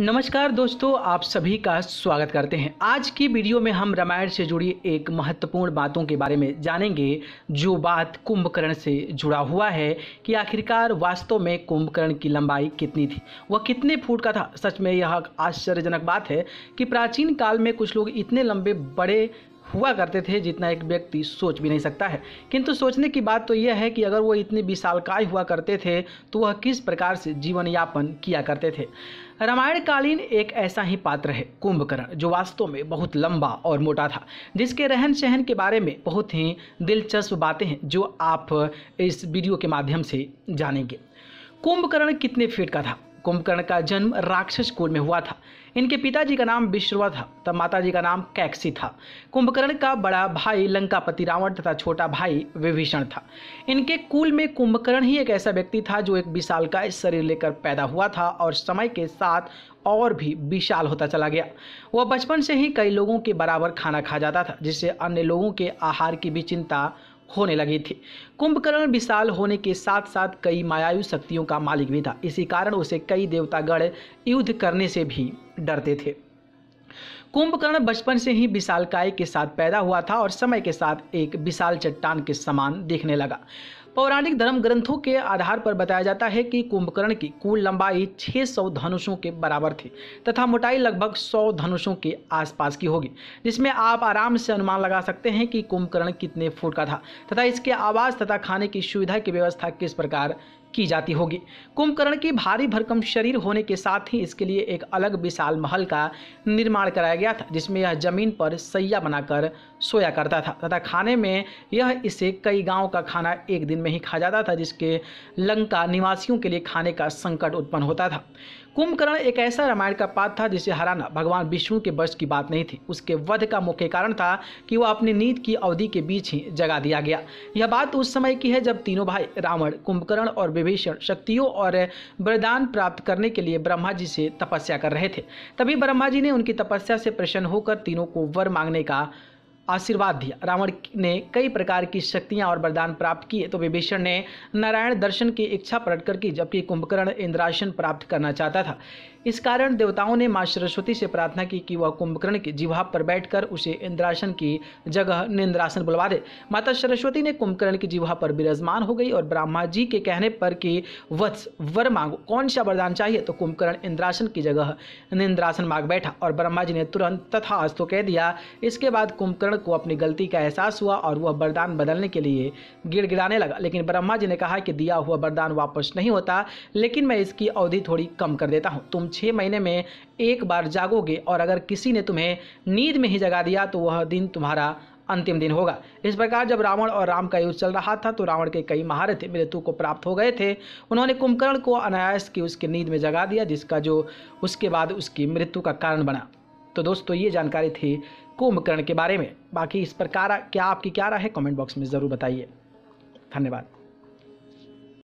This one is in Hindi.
नमस्कार दोस्तों आप सभी का स्वागत करते हैं आज की वीडियो में हम रामायण से जुड़ी एक महत्वपूर्ण बातों के बारे में जानेंगे जो बात कुंभकर्ण से जुड़ा हुआ है कि आखिरकार वास्तव में कुंभकर्ण की लंबाई कितनी थी वह कितने फुट का था सच में यह आश्चर्यजनक बात है कि प्राचीन काल में कुछ लोग इतने लंबे बड़े हुआ करते थे जितना एक व्यक्ति सोच भी नहीं सकता है किंतु सोचने की बात तो यह है कि अगर वो इतने विशालकाय हुआ करते थे तो वह किस प्रकार से जीवन यापन किया करते थे रामायणकालीन एक ऐसा ही पात्र है कुंभकर्ण जो वास्तव में बहुत लंबा और मोटा था जिसके रहन सहन के बारे में बहुत ही दिलचस्प बातें हैं जो आप इस वीडियो के माध्यम से जानेंगे कुंभकर्ण कितने फीट का था कुंभकर्ण का जन्म राक्षस कुल में हुआ था इनके पिताजी का नाम विश्रवा था तथा माताजी का नाम कैक्सी था कुंभकर्ण का बड़ा भाई लंकापति रावण तथा छोटा भाई विभीषण था इनके कुल में कुंभकर्ण ही एक ऐसा व्यक्ति था जो एक विशाल का शरीर लेकर पैदा हुआ था और समय के साथ और भी विशाल होता चला गया वह बचपन से ही कई लोगों के बराबर खाना खा जाता था जिससे अन्य लोगों के आहार की भी चिंता होने लगी थी कुंभकर्ण विशाल होने के साथ साथ कई मायायु शक्तियों का मालिक भी था इसी कारण उसे कई देवतागण युद्ध करने से भी डरते थे कुंभकर्ण बचपन से ही विशालकाय के साथ पैदा हुआ था और समय के साथ एक विशाल चट्टान के समान दिखने लगा पौराणिक धर्म ग्रंथों के आधार पर बताया जाता है कि कुंभकर्ण की कुल लंबाई 600 धनुषों के बराबर थी तथा मोटाई लगभग 100 धनुषों के आसपास की होगी जिसमें आप आराम से अनुमान लगा सकते हैं कि कुंभकर्ण कितने फुट का था तथा इसके आवास तथा खाने की सुविधा की व्यवस्था किस प्रकार की जाती होगी कुंभकर्ण के भारी भरकम शरीर होने के साथ ही इसके लिए एक अलग विशाल महल का निर्माण कराया गया था जिसमें यह जमीन पर सैया बनाकर सोया करता था तथा खाने में यह इसे कई गांव का खाना एक दिन में ही खा जाता था जिसके लंका निवासियों के लिए खाने का संकट उत्पन्न होता था कुंभकर्ण एक ऐसा रामायण का पात्र था जिसे हराना भगवान विष्णु के वश की बात नहीं थी उसके वध का मुख्य कारण था कि वह अपनी नींद की अवधि के बीच ही जगा दिया गया यह बात उस समय की है जब तीनों भाई रावण कुंभकर्ण और विभीषण शक्तियों और वरदान प्राप्त करने के लिए ब्रह्मा जी से तपस्या कर रहे थे तभी ब्रह्मा जी ने उनकी तपस्या से प्रसन्न होकर तीनों को वर मांगने का आशीर्वाद दिया रावण ने कई प्रकार की शक्तियां और वरदान प्राप्त किए तो विभीषण ने नारायण दर्शन की इच्छा प्रकट कर की जबकि कुंभकर्ण इंद्रासन प्राप्त करना चाहता था इस कारण देवताओं ने माँ सरस्वती से प्रार्थना की कि वह कुंभकर्ण की जीवा पर बैठकर उसे इंद्रासन की जगह निंद्रासन बुलवा दे माता सरस्वती ने कुंभकर्ण की जीवा पर विराजमान हो गई और ब्रह्मा जी के कहने पर कि वत्स वर मांगो कौन सा वरदान चाहिए तो कुंभकर्ण इंद्रासन की जगह निंद्रासन मांग बैठा और ब्रह्मा जी ने तुरंत तथा अस्तु कह दिया इसके बाद कुंभकर्ण नारद को अपनी गलती का एहसास हुआ और वह वरदान बदलने के लिए गिड़गिड़ाने लगा लेकिन ब्रह्मा जी ने कहा कि दिया हुआ वरदान वापस नहीं होता लेकिन मैं इसकी अवधि थोड़ी कम कर देता हूँ तुम छः महीने में एक बार जागोगे और अगर किसी ने तुम्हें नींद में ही जगा दिया तो वह दिन तुम्हारा अंतिम दिन होगा इस प्रकार जब रावण और राम का युद्ध चल रहा था तो रावण के कई महारथ मृत्यु को प्राप्त हो गए थे उन्होंने कुंभकर्ण को अनायास की उसकी नींद में जगा दिया जिसका जो उसके बाद उसकी मृत्यु का कारण बना तो दोस्तों ये जानकारी थी कुंभकर्ण के बारे में बाकी इस पर क्या क्या आपकी क्या राय है कमेंट बॉक्स में ज़रूर बताइए धन्यवाद